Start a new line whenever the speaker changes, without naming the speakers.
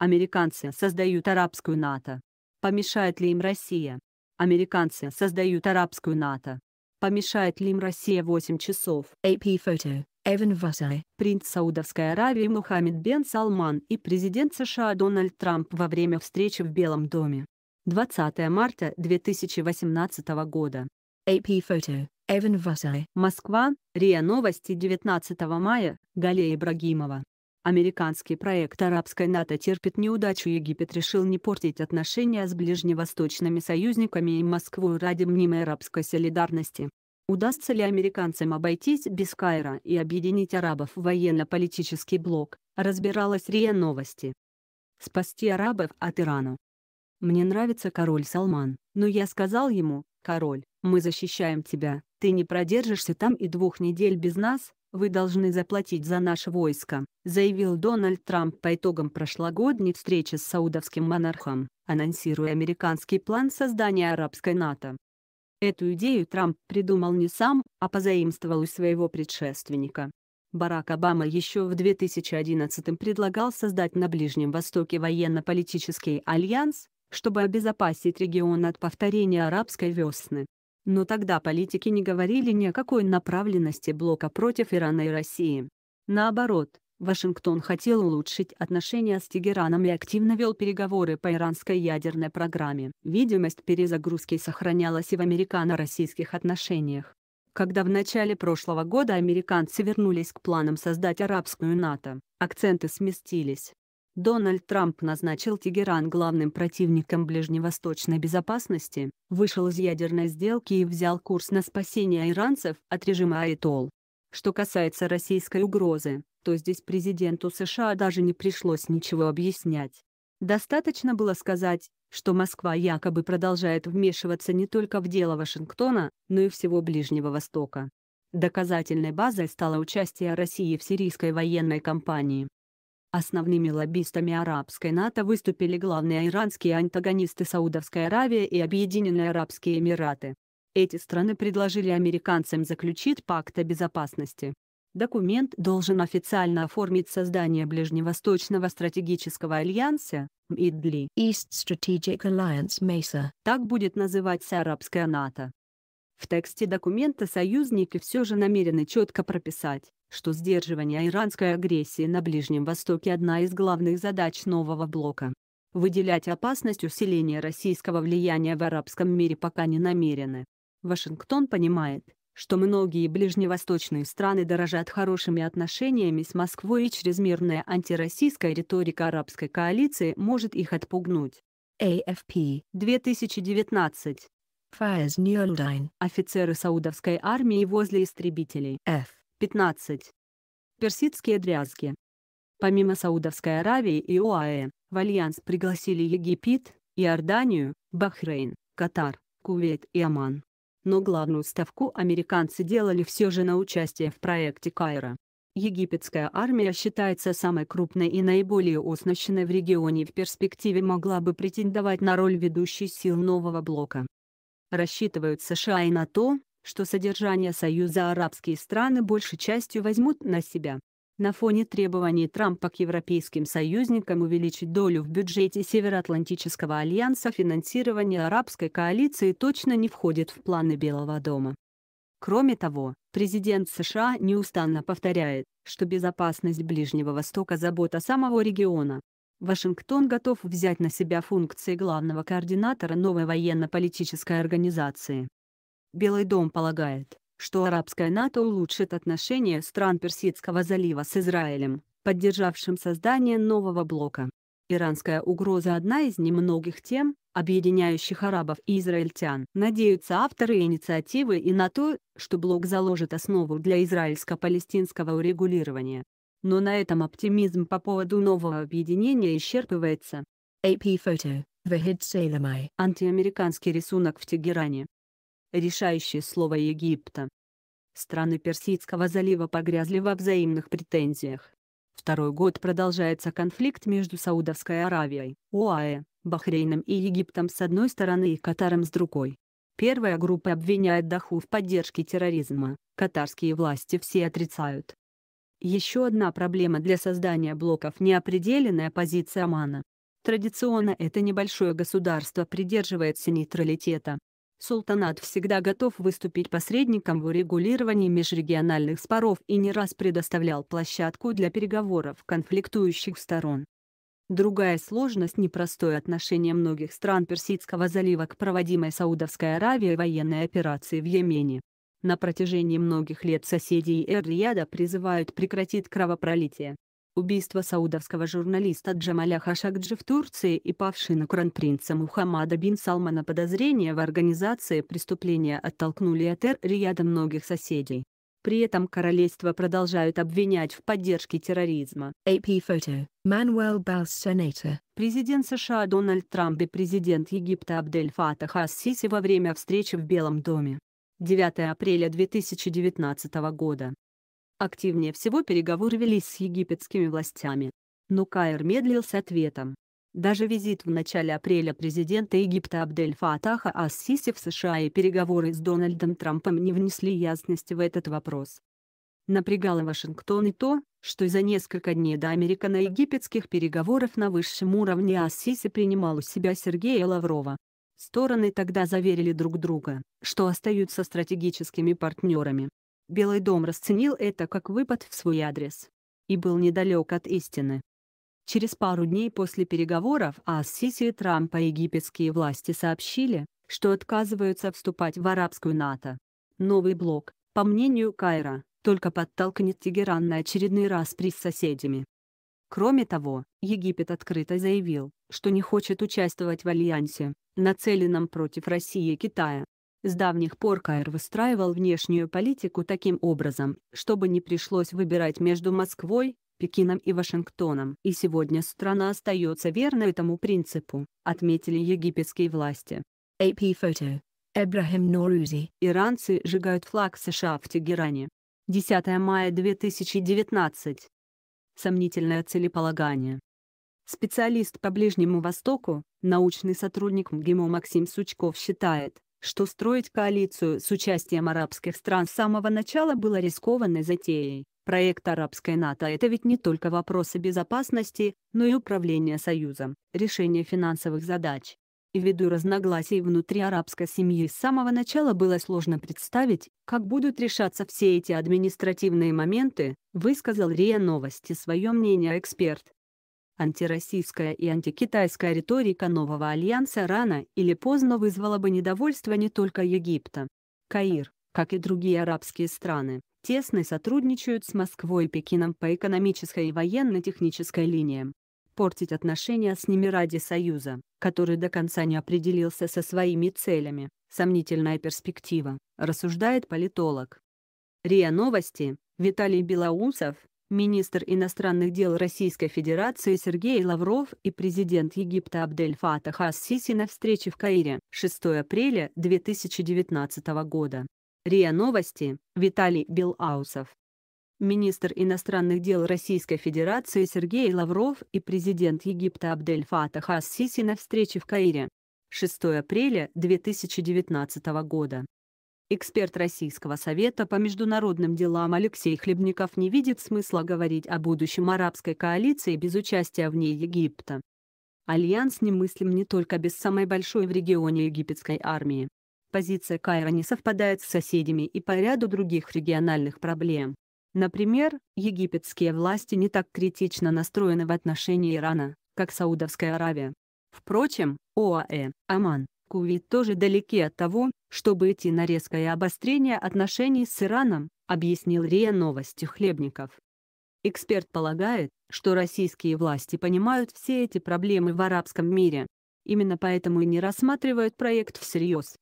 Американцы создают арабскую НАТО. Помешает ли им Россия? Американцы создают арабскую НАТО. Помешает ли им Россия 8 часов? AP Photo, Эван Васай. Принц Саудовской Аравии Мухаммед бен Салман и президент США Дональд Трамп во время встречи в Белом доме. 20 марта 2018 года. AP Photo, Эван Васай. Москва, РИА Новости 19 мая, Галея Ибрагимова. Американский проект арабской НАТО» терпит неудачу Египет решил не портить отношения с ближневосточными союзниками и Москвой ради мнимой арабской солидарности. Удастся ли американцам обойтись без Кайра и объединить арабов в военно-политический блок, разбиралась РИА Новости. Спасти арабов от Ирана. Мне нравится король Салман, но я сказал ему, король, мы защищаем тебя, ты не продержишься там и двух недель без нас, вы должны заплатить за наше войско», заявил Дональд Трамп по итогам прошлогодней встречи с саудовским монархом, анонсируя американский план создания арабской НАТО. Эту идею Трамп придумал не сам, а позаимствовал у своего предшественника. Барак Обама еще в 2011 предлагал создать на Ближнем Востоке военно-политический альянс, чтобы обезопасить регион от повторения арабской весны. Но тогда политики не говорили ни о какой направленности блока против Ирана и России. Наоборот, Вашингтон хотел улучшить отношения с Тегераном и активно вел переговоры по иранской ядерной программе. Видимость перезагрузки сохранялась и в американо-российских отношениях. Когда в начале прошлого года американцы вернулись к планам создать арабскую НАТО, акценты сместились. Дональд Трамп назначил Тегеран главным противником ближневосточной безопасности, вышел из ядерной сделки и взял курс на спасение иранцев от режима Айтол. Что касается российской угрозы, то здесь президенту США даже не пришлось ничего объяснять. Достаточно было сказать, что Москва якобы продолжает вмешиваться не только в дело Вашингтона, но и всего Ближнего Востока. Доказательной базой стало участие России в сирийской военной кампании. Основными лоббистами арабской НАТО выступили главные иранские антагонисты Саудовская Аравия и Объединенные Арабские Эмираты. Эти страны предложили американцам заключить пакт о безопасности. Документ должен официально оформить создание Ближневосточного стратегического альянса, МИДЛИ, East Strategic Alliance MESA. Так будет называться арабская НАТО. В тексте документа союзники все же намерены четко прописать, что сдерживание иранской агрессии на Ближнем Востоке – одна из главных задач нового блока. Выделять опасность усиления российского влияния в арабском мире пока не намерены. Вашингтон понимает, что многие ближневосточные страны дорожат хорошими отношениями с Москвой и чрезмерная антироссийская риторика арабской коалиции может их отпугнуть. AFP 2019 Фаэз Ниальдайн. Офицеры саудовской армии возле истребителей. F. 15. Персидские дрязги. Помимо Саудовской Аравии и ОАЭ, в Альянс пригласили Египет, Иорданию, Бахрейн, Катар, Кувейт и Оман. Но главную ставку американцы делали все же на участие в проекте Кайра. Египетская армия считается самой крупной и наиболее оснащенной в регионе и в перспективе могла бы претендовать на роль ведущей сил нового блока. Рассчитывают США и на то, что содержание Союза арабские страны большей частью возьмут на себя. На фоне требований Трампа к европейским союзникам увеличить долю в бюджете Североатлантического альянса финансирование арабской коалиции точно не входит в планы Белого дома. Кроме того, президент США неустанно повторяет, что безопасность Ближнего Востока – забота самого региона, Вашингтон готов взять на себя функции главного координатора новой военно-политической организации. Белый дом полагает, что арабская НАТО улучшит отношения стран Персидского залива с Израилем, поддержавшим создание нового блока. Иранская угроза – одна из немногих тем, объединяющих арабов и израильтян. Надеются авторы инициативы и на то, что блок заложит основу для израильско-палестинского урегулирования но на этом оптимизм по поводу нового объединения исчерпывается. AP Photo, Vahid Salamai. Антиамериканский рисунок в Тегеране. Решающее слово Египта. Страны Персидского залива погрязли во взаимных претензиях. Второй год продолжается конфликт между Саудовской Аравией, ОАЭ, Бахрейном и Египтом с одной стороны и Катаром с другой. Первая группа обвиняет Даху в поддержке терроризма, катарские власти все отрицают. Еще одна проблема для создания блоков – неопределенная позиция Омана. Традиционно это небольшое государство придерживается нейтралитета. Султанат всегда готов выступить посредником в урегулировании межрегиональных споров и не раз предоставлял площадку для переговоров конфликтующих сторон. Другая сложность – непростое отношение многих стран Персидского залива к проводимой Саудовской Аравией военной операции в Йемене. На протяжении многих лет соседи Эр-Рияда призывают прекратить кровопролитие. Убийство саудовского журналиста Джамаля Хашакджи в Турции и павший на кран принца Мухаммада бин Салмана подозрения в организации преступления оттолкнули от Эр-Рияда многих соседей. При этом королевство продолжают обвинять в поддержке терроризма. AP Photo. Manuel Balsenata. Президент США Дональд Трамп и президент Египта Абдель Фатах Ассиси во время встречи в Белом доме 9 апреля 2019 года. Активнее всего переговоры велись с египетскими властями, но Каир медлил с ответом. Даже визит в начале апреля президента Египта Абдель Фатаха ас в США и переговоры с Дональдом Трампом не внесли ясности в этот вопрос. Напрягало Вашингтон и то, что за несколько дней до американо-египетских переговоров на высшем уровне Ассиси принимал у себя Сергея Лаврова. Стороны тогда заверили друг друга, что остаются стратегическими партнерами. Белый дом расценил это как выпад в свой адрес. И был недалек от истины. Через пару дней после переговоров Ассиси и Трампа египетские власти сообщили, что отказываются вступать в арабскую НАТО. Новый блок, по мнению Кайра, только подтолкнет Тегеран на очередный раз при с соседями. Кроме того, Египет открыто заявил, что не хочет участвовать в альянсе, нацеленном против России и Китая. С давних пор Каир выстраивал внешнюю политику таким образом, чтобы не пришлось выбирать между Москвой, Пекином и Вашингтоном. И сегодня страна остается верной этому принципу, отметили египетские власти. AP Photo. Эбрахим Норузи. Иранцы сжигают флаг США в Тегеране. 10 мая 2019 сомнительное целеполагание. Специалист по Ближнему Востоку, научный сотрудник МГИМО Максим Сучков считает, что строить коалицию с участием арабских стран с самого начала было рискованной затеей. Проект арабской НАТО – это ведь не только вопросы безопасности, но и управление Союзом, решение финансовых задач, Ввиду разногласий внутри арабской семьи с самого начала было сложно представить, как будут решаться все эти административные моменты, высказал РИА Новости свое мнение эксперт. Антироссийская и антикитайская риторика нового альянса рано или поздно вызвала бы недовольство не только Египта. Каир, как и другие арабские страны, тесно сотрудничают с Москвой и Пекином по экономической и военно-технической линиям портить отношения с ними ради союза, который до конца не определился со своими целями. Сомнительная перспектива, рассуждает политолог. РИА Новости, Виталий Белоусов, министр иностранных дел Российской Федерации Сергей Лавров и президент Египта Абдель Фатах ассиси на встрече в Каире 6 апреля 2019 года. РИА Новости, Виталий Белаусов министр иностранных дел Российской Федерации Сергей Лавров и президент Египта Абдель Фатах Ас-Сиси на встрече в Каире 6 апреля 2019 года. Эксперт Российского совета по международным делам Алексей Хлебников не видит смысла говорить о будущем арабской коалиции без участия в ней Египта. Альянс немыслим не только без самой большой в регионе египетской армии. Позиция Каира не совпадает с соседями и по ряду других региональных проблем. Например, египетские власти не так критично настроены в отношении Ирана, как Саудовская Аравия. Впрочем, ОАЭ, Оман, Кувейт тоже далеки от того, чтобы идти на резкое обострение отношений с Ираном, объяснил РИА Новости Хлебников. Эксперт полагает, что российские власти понимают все эти проблемы в арабском мире. Именно поэтому и не рассматривают проект всерьез.